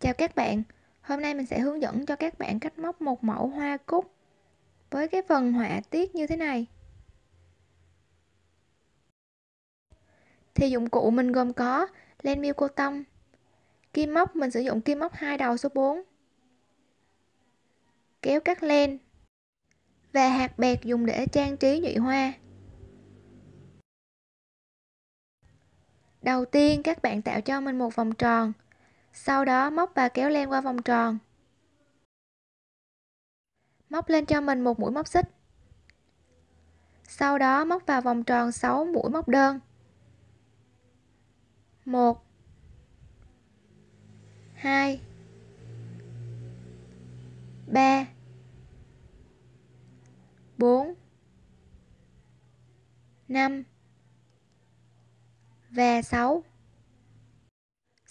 Chào các bạn, hôm nay mình sẽ hướng dẫn cho các bạn cách móc một mẫu hoa cúc với cái phần họa tiết như thế này. Thì dụng cụ mình gồm có len miêu cotton, kim móc mình sử dụng kim móc hai đầu số 4, kéo cắt len và hạt bẹt dùng để trang trí nhụy hoa. Đầu tiên các bạn tạo cho mình một vòng tròn sau đó móc và kéo len qua vòng tròn móc lên cho mình một mũi móc xích sau đó móc vào vòng tròn 6 mũi móc đơn 1 2 3 4 5 và 6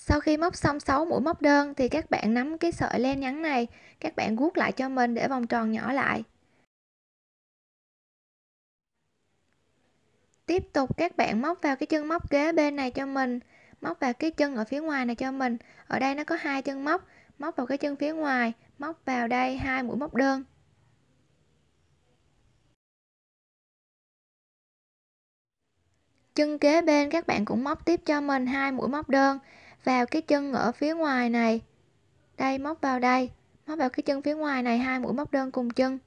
sau khi móc xong 6 mũi móc đơn thì các bạn nắm cái sợi len ngắn này các bạn guốc lại cho mình để vòng tròn nhỏ lại tiếp tục các bạn móc vào cái chân móc kế bên này cho mình móc vào cái chân ở phía ngoài này cho mình ở đây nó có hai chân móc móc vào cái chân phía ngoài móc vào đây hai mũi móc đơn chân kế bên các bạn cũng móc tiếp cho mình hai mũi móc đơn vào cái chân ở phía ngoài này đây móc vào đây móc vào cái chân phía ngoài này hai mũi móc đơn cùng chân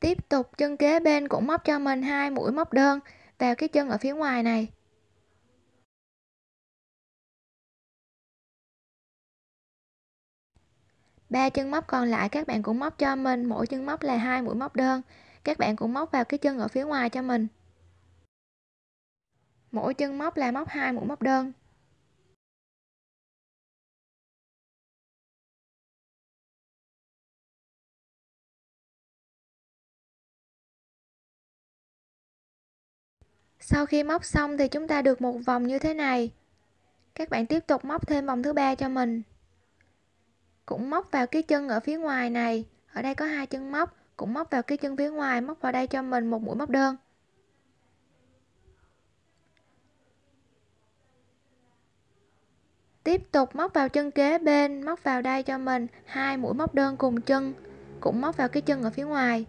tiếp tục chân kế bên cũng móc cho mình hai mũi móc đơn vào cái chân ở phía ngoài này ba chân móc còn lại các bạn cũng móc cho mình mỗi chân móc là hai mũi móc đơn các bạn cũng móc vào cái chân ở phía ngoài cho mình mỗi chân móc là móc hai mũi móc đơn sau khi móc xong thì chúng ta được một vòng như thế này các bạn tiếp tục móc thêm vòng thứ ba cho mình cũng móc vào cái chân ở phía ngoài này ở đây có hai chân móc cũng móc vào cái chân phía ngoài móc vào đây cho mình một mũi móc đơn tiếp tục móc vào chân kế bên móc vào đây cho mình hai mũi móc đơn cùng chân cũng móc vào cái chân ở phía ngoài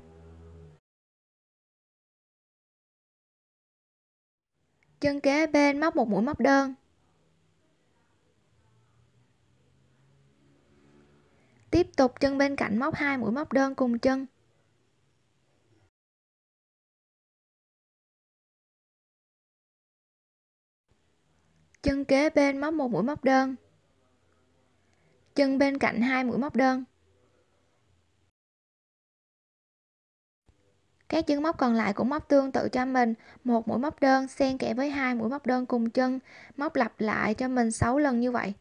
chân kế bên móc một mũi móc đơn tiếp tục chân bên cạnh móc hai mũi móc đơn cùng chân kế bên móc một mũi móc đơn chân bên cạnh hai mũi móc đơn các chân móc còn lại cũng móc tương tự cho mình một mũi móc đơn xen kẽ với hai mũi móc đơn cùng chân móc lặp lại cho mình 6 lần như vậy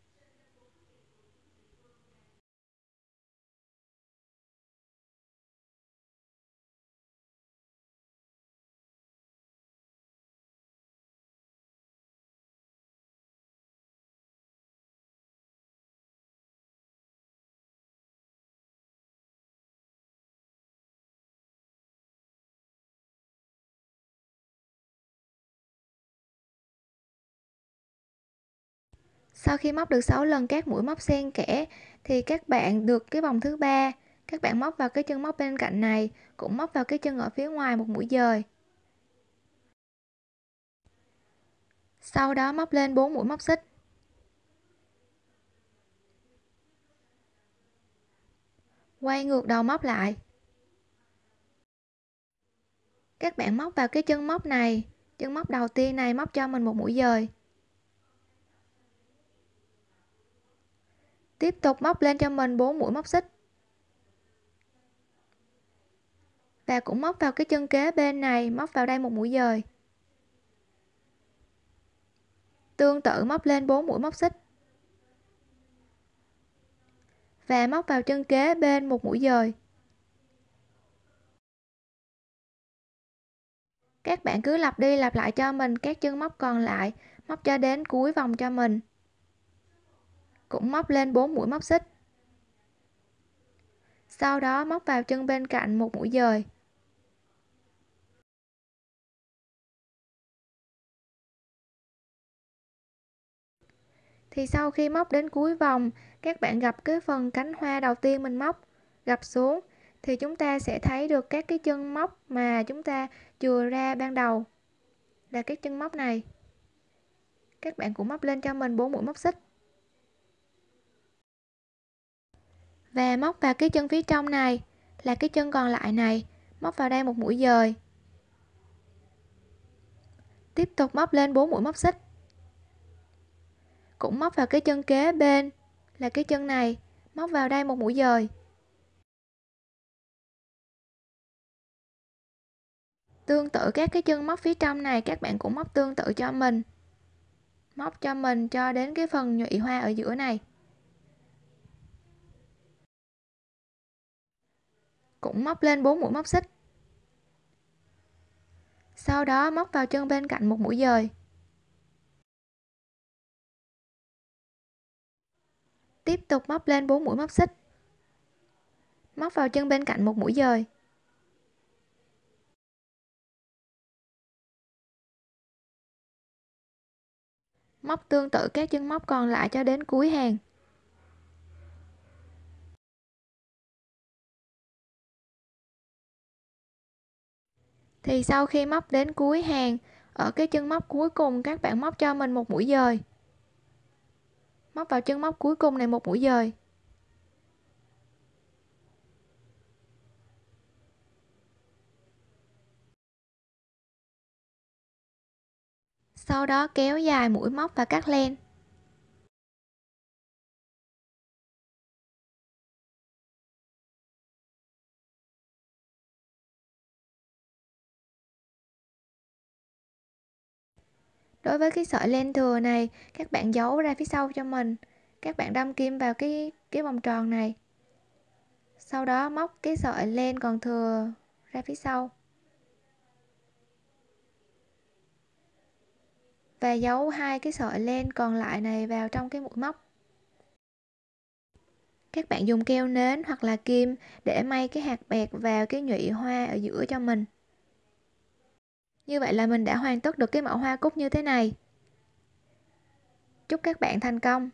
Sau khi móc được 6 lần các mũi móc xen kẽ thì các bạn được cái vòng thứ ba, các bạn móc vào cái chân móc bên cạnh này, cũng móc vào cái chân ở phía ngoài một mũi dời. Sau đó móc lên 4 mũi móc xích. Quay ngược đầu móc lại. Các bạn móc vào cái chân móc này, chân móc đầu tiên này móc cho mình một mũi dời. tiếp tục móc lên cho mình bốn mũi móc xích và cũng móc vào cái chân kế bên này móc vào đây một mũi dời tương tự móc lên bốn mũi móc xích và móc vào chân kế bên một mũi dời các bạn cứ lặp đi lặp lại cho mình các chân móc còn lại móc cho đến cuối vòng cho mình cũng móc lên 4 mũi móc xích sau đó móc vào chân bên cạnh một mũi dời thì sau khi móc đến cuối vòng các bạn gặp cái phần cánh hoa đầu tiên mình móc gặp xuống thì chúng ta sẽ thấy được các cái chân móc mà chúng ta chừa ra ban đầu là cái chân móc này các bạn cũng móc lên cho mình bốn mũi móc xích và móc vào cái chân phía trong này là cái chân còn lại này móc vào đây một mũi dời tiếp tục móc lên 4 mũi móc xích cũng móc vào cái chân kế bên là cái chân này móc vào đây một mũi dời tương tự các cái chân móc phía trong này các bạn cũng móc tương tự cho mình móc cho mình cho đến cái phần nhụy hoa ở giữa này cũng móc lên 4 mũi móc xích sau đó móc vào chân bên cạnh một mũi dời tiếp tục móc lên 4 mũi móc xích móc vào chân bên cạnh một mũi dời móc tương tự các chân móc còn lại cho đến cuối hàng thì sau khi móc đến cuối hàng ở cái chân móc cuối cùng các bạn móc cho mình một mũi dời móc vào chân móc cuối cùng này một mũi dời sau đó kéo dài mũi móc và cắt len đối với cái sợi len thừa này các bạn giấu ra phía sau cho mình các bạn đâm kim vào cái cái vòng tròn này sau đó móc cái sợi len còn thừa ra phía sau và giấu hai cái sợi len còn lại này vào trong cái mũi móc các bạn dùng keo nến hoặc là kim để may cái hạt bẹt vào cái nhụy hoa ở giữa cho mình như vậy là mình đã hoàn tất được cái mẫu hoa cúc như thế này. Chúc các bạn thành công!